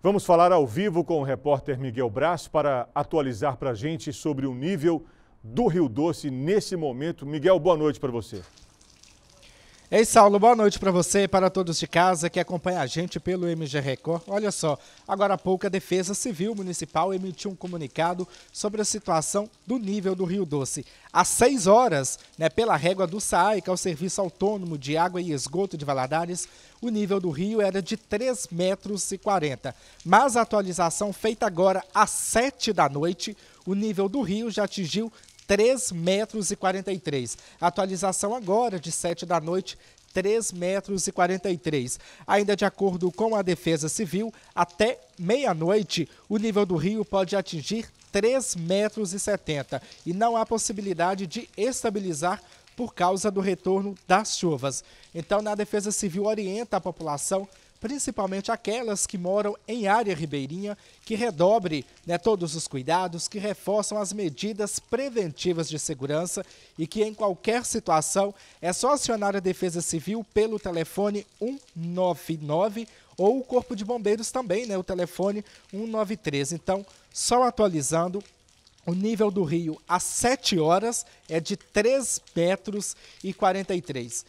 Vamos falar ao vivo com o repórter Miguel Braz para atualizar para a gente sobre o nível do Rio Doce nesse momento. Miguel, boa noite para você. Ei, Saulo, boa noite para você e para todos de casa que acompanham a gente pelo MG Record. Olha só, agora há pouco a Defesa Civil Municipal emitiu um comunicado sobre a situação do nível do Rio Doce. Às 6 horas, né, pela régua do SAI, que é o Serviço Autônomo de Água e Esgoto de Valadares, o nível do rio era de 3,40 metros e Mas a atualização feita agora às 7 da noite, o nível do rio já atingiu 3 metros e 43. Atualização agora de 7 da noite, 3 metros e 43. Ainda de acordo com a Defesa Civil, até meia-noite o nível do rio pode atingir 3 metros e 70 e não há possibilidade de estabilizar por causa do retorno das chuvas. Então, na Defesa Civil orienta a população principalmente aquelas que moram em área ribeirinha, que redobre né, todos os cuidados, que reforçam as medidas preventivas de segurança e que em qualquer situação é só acionar a Defesa Civil pelo telefone 199 ou o Corpo de Bombeiros também, né, o telefone 193. Então, só atualizando, o nível do rio às 7 horas é de 3 metros e 43.